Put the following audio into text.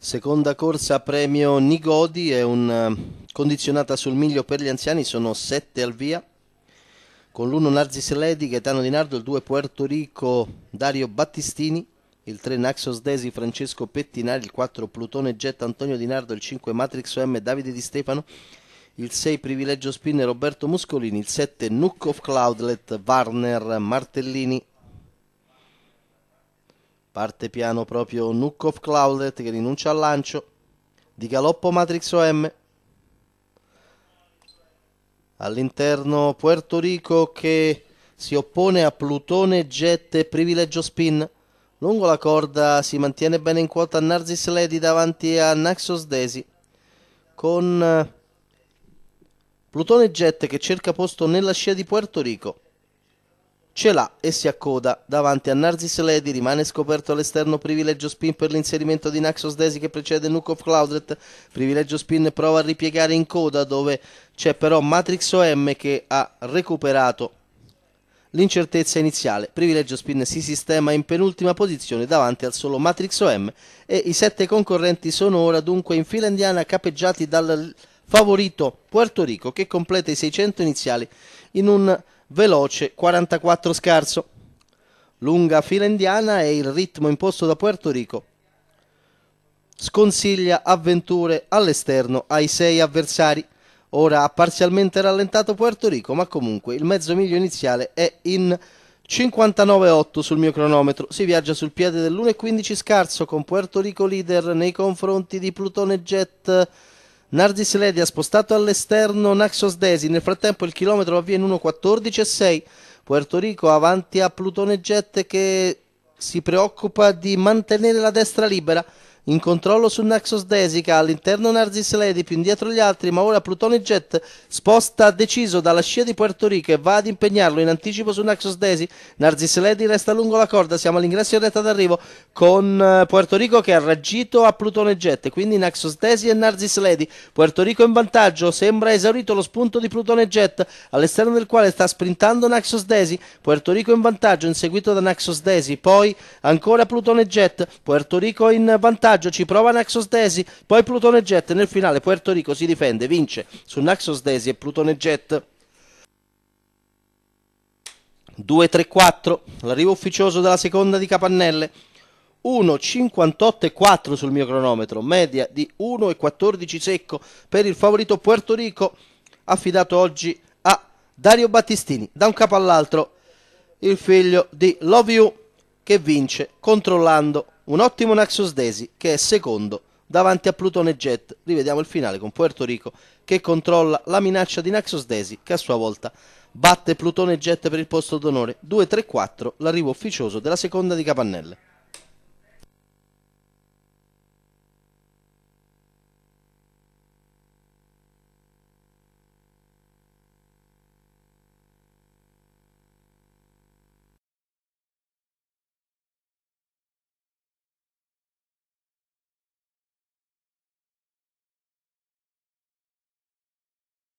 Seconda corsa premio Nigodi è un eh, condizionata sul miglio per gli anziani, sono 7 al via. Con l'1 Narzis Ledi, Gaetano Di Nardo, il 2 Puerto Rico Dario Battistini, il 3 Naxos Desi Francesco Pettinari, il 4 Plutone Jet Antonio Di Nardo, il 5 Matrix OM Davide Di Stefano, il 6 Privilegio Spin, Roberto Muscolini, il 7 Nook of Cloudlet Warner Martellini, Parte piano proprio Nook of Claudet che rinuncia al lancio. Di galoppo Matrix OM. All'interno Puerto Rico che si oppone a Plutone Jet Privilegio Spin. Lungo la corda si mantiene bene in quota Narzis Lady davanti a Naxos Desi. Con eh, Plutone Jet che cerca posto nella scia di Puerto Rico ce l'ha e si accoda. Davanti a Narzis Ledi rimane scoperto all'esterno privilegio spin per l'inserimento di Naxos Desi che precede of Claudret. Privilegio spin prova a ripiegare in coda dove c'è però Matrix OM che ha recuperato l'incertezza iniziale. Privilegio Spin si sistema in penultima posizione davanti al solo Matrix OM e i sette concorrenti sono ora dunque in fila indiana capeggiati dal favorito Puerto Rico che completa i 600 iniziali in un veloce 44 scarso. Lunga fila indiana e il ritmo imposto da Puerto Rico. Sconsiglia avventure all'esterno ai sei avversari. Ora ha parzialmente rallentato Puerto Rico, ma comunque il mezzo miglio iniziale è in 59,8 sul mio cronometro. Si viaggia sul piede dell'1,15 scarso con Puerto Rico leader nei confronti di Plutone Jet Nardis Ledi ha spostato all'esterno Naxos Desi, nel frattempo il chilometro va via in 1.14.6, Puerto Rico avanti a Plutone Jet che si preoccupa di mantenere la destra libera. In controllo su Naxos Desica, all'interno Narzis Lady, più indietro gli altri, ma ora Plutone Jet sposta deciso dalla scia di Puerto Rico e va ad impegnarlo in anticipo su Naxos Desi. Narzis Lady resta lungo la corda, siamo all'ingresso in retta d'arrivo con eh, Puerto Rico che ha raggito a Plutone Jet, quindi Naxos Desi e Narzis Lady. Puerto Rico in vantaggio, sembra esaurito lo spunto di Plutone Jet, all'esterno del quale sta sprintando Naxos Desi. Puerto Rico in vantaggio, inseguito da Naxos Desi, poi ancora Plutone Jet, Puerto Rico in vantaggio vantaggio, ci prova Naxos Desi, poi Plutone Jet. Nel finale Puerto Rico si difende, vince su Naxos Desi e Plutone Jet. 2-3-4, l'arrivo ufficioso della seconda di Capannelle. 1-58-4 sul mio cronometro, media di 1-14 secco per il favorito Puerto Rico, affidato oggi a Dario Battistini. Da un capo all'altro, il figlio di Love You che vince controllando un ottimo Naxos Desi che è secondo davanti a Plutone Jet. Rivediamo il finale con Puerto Rico che controlla la minaccia di Naxos Desi che a sua volta batte Plutone Jet per il posto d'onore. 2-3-4 l'arrivo ufficioso della seconda di Capannelle.